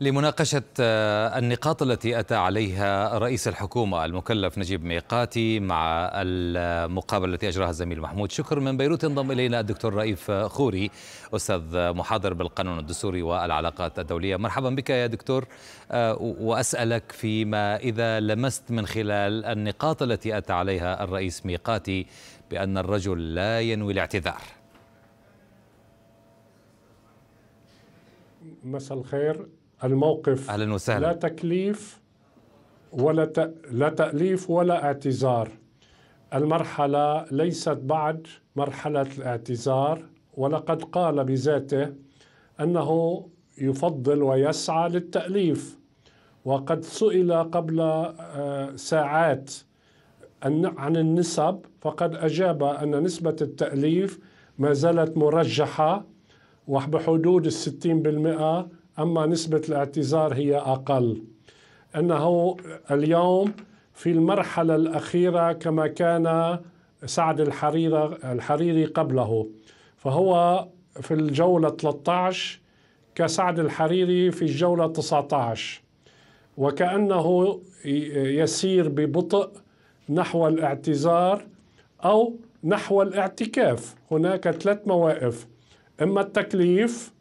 لمناقشة آه، النقاط التي أتى عليها رئيس الحكومة المكلف نجيب ميقاتي مع المقابلة التي أجراها الزميل محمود شكر من بيروت انضم إلينا الدكتور رئيف خوري أستاذ محاضر بالقانون الدستوري والعلاقات الدولية مرحبا بك يا دكتور آه، وأسألك فيما إذا لمست من خلال النقاط التي أتى عليها الرئيس ميقاتي بأن الرجل لا ينوي الاعتذار مساء الخير الموقف اهلا وسهلا لا تكليف ولا ت... لا تأليف ولا اعتذار المرحلة ليست بعد مرحلة الاعتذار ولقد قال بذاته أنه يفضل ويسعى للتأليف وقد سئل قبل آه، ساعات عن النسب فقد أجاب أن نسبة التأليف ما زالت مرجحة وبحدود الستين بالمئة أما نسبة الاعتذار هي أقل أنه اليوم في المرحلة الأخيرة كما كان سعد الحريري قبله فهو في الجولة 13 كسعد الحريري في الجولة 19 وكأنه يسير ببطء نحو الاعتذار أو نحو الاعتكاف هناك ثلاث مواقف إما التكليف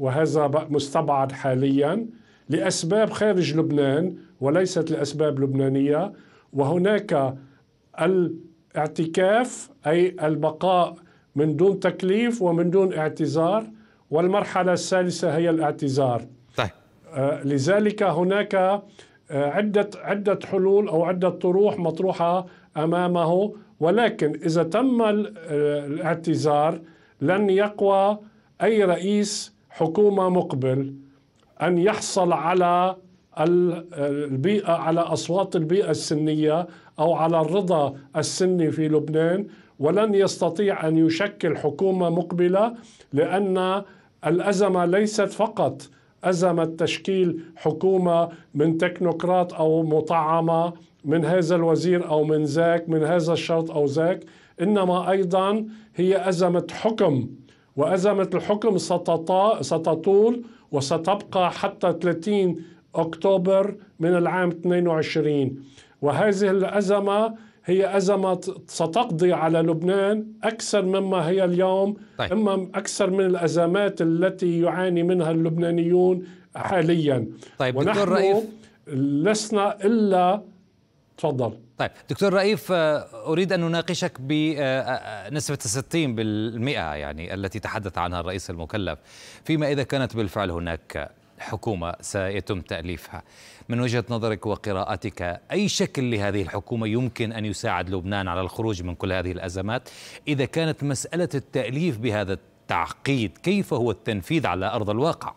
وهذا مستبعد حاليا لأسباب خارج لبنان وليست لأسباب لبنانية وهناك الاعتكاف أي البقاء من دون تكليف ومن دون اعتذار والمرحلة الثالثة هي الاعتذار طيب. آه، لذلك هناك آه، عدة عدة حلول أو عدة طروح مطروحة أمامه ولكن إذا تم آه، الاعتذار لن يقوى أي رئيس حكومه مقبل ان يحصل على البيئه على اصوات البيئه السنيه او على الرضا السني في لبنان ولن يستطيع ان يشكل حكومه مقبله لان الازمه ليست فقط ازمه تشكيل حكومه من تكنوقراط او مطعمه من هذا الوزير او من ذاك من هذا الشرط او ذاك انما ايضا هي ازمه حكم وأزمة الحكم ستطول وستبقى حتى 30 أكتوبر من العام 22 وهذه الأزمة هي أزمة ستقضي على لبنان أكثر مما هي اليوم طيب. إما أكثر من الأزمات التي يعاني منها اللبنانيون حاليا طيب ونحن لسنا إلا تفضل طيب دكتور رئيف آه، اريد ان اناقشك بنسبه آه، آه، 60% يعني التي تحدث عنها الرئيس المكلف فيما اذا كانت بالفعل هناك حكومه سيتم تاليفها من وجهه نظرك وقراءتك اي شكل لهذه الحكومه يمكن ان يساعد لبنان على الخروج من كل هذه الازمات اذا كانت مساله التاليف بهذا التعقيد كيف هو التنفيذ على ارض الواقع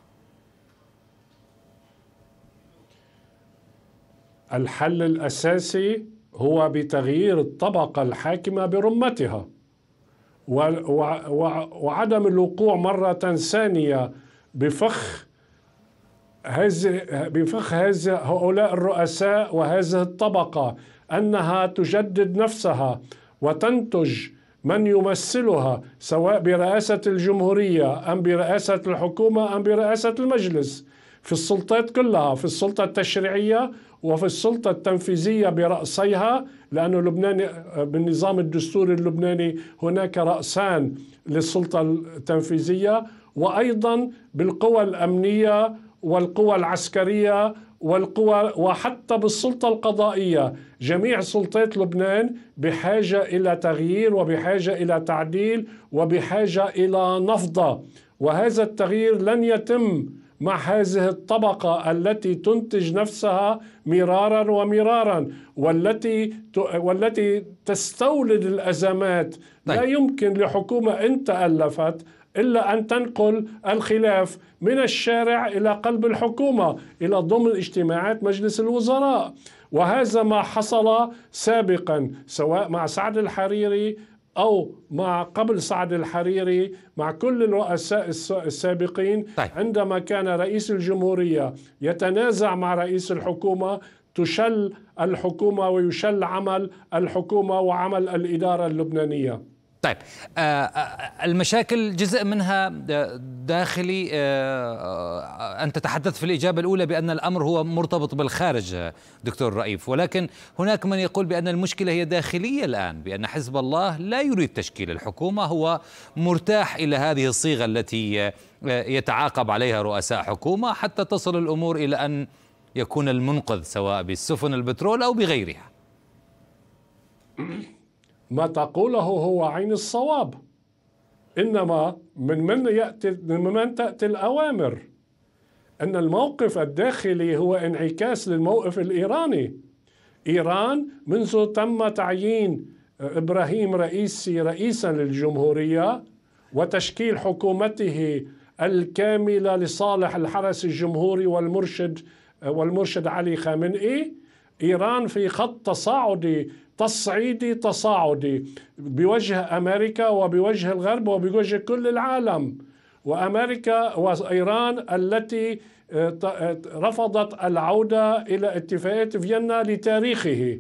الحل الأساسي هو بتغيير الطبقة الحاكمة برمتها وعدم الوقوع مرة ثانية بفخ هذه بفخ هز هؤلاء الرؤساء وهذه الطبقة أنها تجدد نفسها وتنتج من يمثلها سواء برئاسة الجمهورية أم برئاسة الحكومة أم برئاسة المجلس في السلطات كلها في السلطة التشريعية وفي السلطة التنفيذية برأسيها لأنه لبنان بالنظام الدستوري اللبناني هناك رأسان للسلطة التنفيذية وأيضا بالقوى الأمنية والقوى العسكرية والقوى وحتى بالسلطة القضائية جميع سلطات لبنان بحاجة إلى تغيير وبحاجة إلى تعديل وبحاجة إلى نفضة وهذا التغيير لن يتم مع هذه الطبقة التي تنتج نفسها مرارا ومرارا والتي والتي تستولد الأزمات طيب. لا يمكن لحكومة إن تألفت إلا أن تنقل الخلاف من الشارع إلى قلب الحكومة إلى ضمن اجتماعات مجلس الوزراء وهذا ما حصل سابقا سواء مع سعد الحريري او مع قبل سعد الحريري مع كل الرؤساء السابقين طيب. عندما كان رئيس الجمهوريه يتنازع مع رئيس الحكومه تشل الحكومه ويشل عمل الحكومه وعمل الاداره اللبنانيه طيب آه، آه، آه، المشاكل جزء منها داخلي أنت تحدثت في الإجابة الأولى بأن الأمر هو مرتبط بالخارج دكتور رئيف ولكن هناك من يقول بأن المشكلة هي داخلية الآن بأن حزب الله لا يريد تشكيل الحكومة هو مرتاح إلى هذه الصيغة التي يتعاقب عليها رؤساء حكومة حتى تصل الأمور إلى أن يكون المنقذ سواء بالسفن البترول أو بغيرها ما تقوله هو عين الصواب إنما من من يأتي من من تأتي الأوامر أن الموقف الداخلي هو انعكاس للموقف الإيراني إيران منذ تم تعيين إبراهيم رئيسي رئيسا للجمهورية وتشكيل حكومته الكاملة لصالح الحرس الجمهوري والمرشد والمرشد علي خامنئي إيران في خط تصاعدي تصعيدي تصاعدي بوجه امريكا وبوجه الغرب وبوجه كل العالم وامريكا وايران التي آه، آه، رفضت العوده الى اتفاقيه فيينا لتاريخه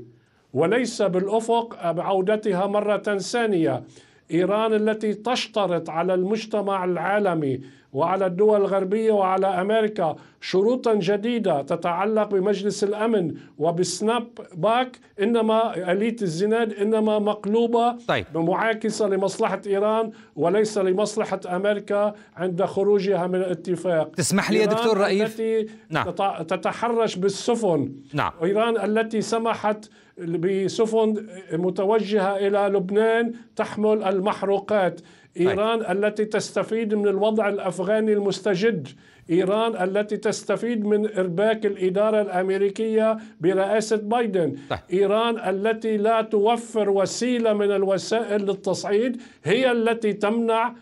وليس بالافق عودتها مره ثانيه ايران التي تشترط على المجتمع العالمي وعلى الدول الغربية وعلى أمريكا شروطا جديدة تتعلق بمجلس الأمن وبسناب باك إنما آلية الزناد إنما مقلوبة طيب. معاكسة لمصلحة إيران وليس لمصلحة أمريكا عند خروجها من الاتفاق تسمح لي يا دكتور رئيف التي نعم. تتحرش بالسفن نعم. إيران التي سمحت بسفن متوجهة إلى لبنان تحمل المحروقات طيب. إيران أي. التي تستفيد من الوضع الأفغاني المستجد إيران التي تستفيد من إرباك الإدارة الأمريكية برئاسة بايدن طيب. إيران التي لا توفر وسيلة من الوسائل للتصعيد هي التي تمنع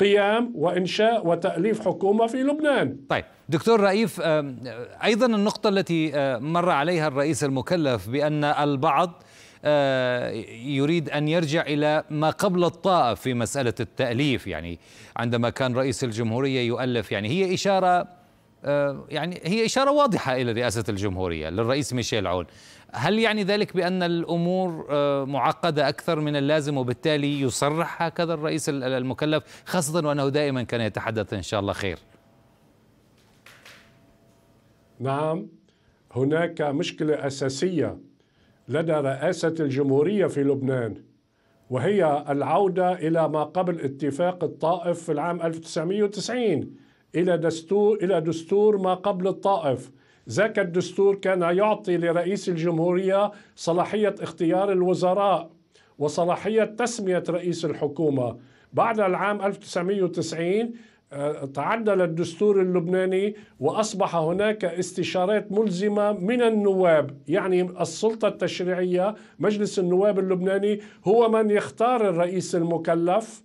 قيام وإنشاء وتأليف حكومة في لبنان طيب دكتور رئيف أيضا النقطة التي مر عليها الرئيس المكلف بأن البعض آه، يريد أن يرجع إلى ما قبل الطائف في مسألة التأليف يعني عندما كان رئيس الجمهورية يؤلف يعني هي إشارة آه، يعني هي إشارة واضحة إلى رئاسة الجمهورية للرئيس ميشيل عون هل يعني ذلك بأن الأمور آه، معقدة أكثر من اللازم وبالتالي يصرح هكذا الرئيس المكلف خاصة وأنه دائما كان يتحدث إن شاء الله خير نعم هناك مشكلة أساسية لدى رئاسة الجمهورية في لبنان وهي العودة إلى ما قبل اتفاق الطائف في العام 1990 إلى دستور إلى دستور ما قبل الطائف ذاك الدستور كان يعطي لرئيس الجمهورية صلاحية اختيار الوزراء وصلاحية تسمية رئيس الحكومة بعد العام 1990 تعدل الدستور اللبناني واصبح هناك استشارات ملزمه من النواب، يعني السلطه التشريعيه مجلس النواب اللبناني هو من يختار الرئيس المكلف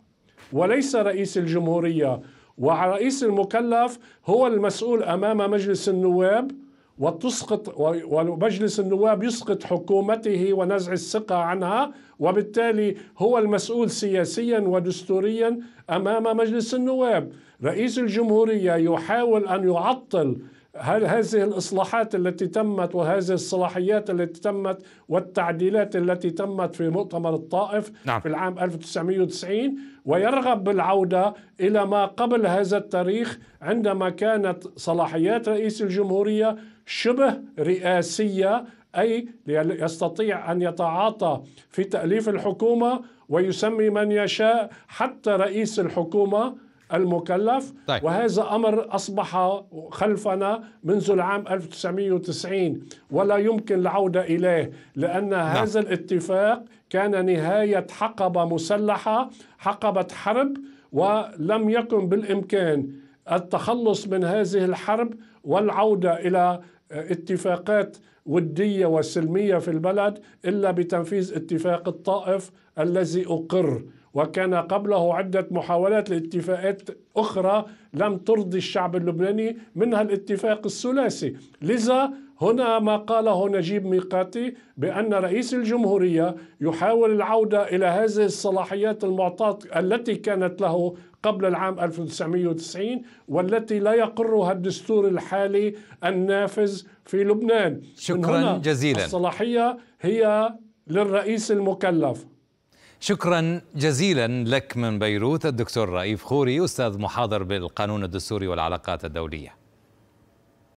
وليس رئيس الجمهوريه، ورئيس المكلف هو المسؤول امام مجلس النواب وتسقط ومجلس النواب يسقط حكومته ونزع الثقة عنها وبالتالي هو المسؤول سياسيا ودستوريا أمام مجلس النواب رئيس الجمهورية يحاول أن يعطل هل هذه الإصلاحات التي تمت وهذه الصلاحيات التي تمت والتعديلات التي تمت في مؤتمر الطائف نعم. في العام 1990 ويرغب بالعودة إلى ما قبل هذا التاريخ عندما كانت صلاحيات رئيس الجمهورية شبه رئاسية أي يستطيع أن يتعاطى في تأليف الحكومة ويسمي من يشاء حتى رئيس الحكومة المكلف طيب. وهذا أمر أصبح خلفنا منذ العام 1990 ولا يمكن العودة إليه لأن نعم. هذا الاتفاق كان نهاية حقبة مسلحة حقبة حرب ولم يكن بالإمكان التخلص من هذه الحرب والعودة إلى اتفاقات ودية وسلمية في البلد إلا بتنفيذ اتفاق الطائف الذي أقر وكان قبله عدة محاولات لاتفاقات أخرى لم ترضي الشعب اللبناني منها الاتفاق الثلاثي لذا هنا ما قاله نجيب ميقاتي بأن رئيس الجمهورية يحاول العودة إلى هذه الصلاحيات المعطاة التي كانت له قبل العام 1990 والتي لا يقرها الدستور الحالي النافذ في لبنان شكرا جزيلا الصلاحية هي للرئيس المكلف شكرا جزيلا لك من بيروت الدكتور رئيف خوري أستاذ محاضر بالقانون الدستوري والعلاقات الدولية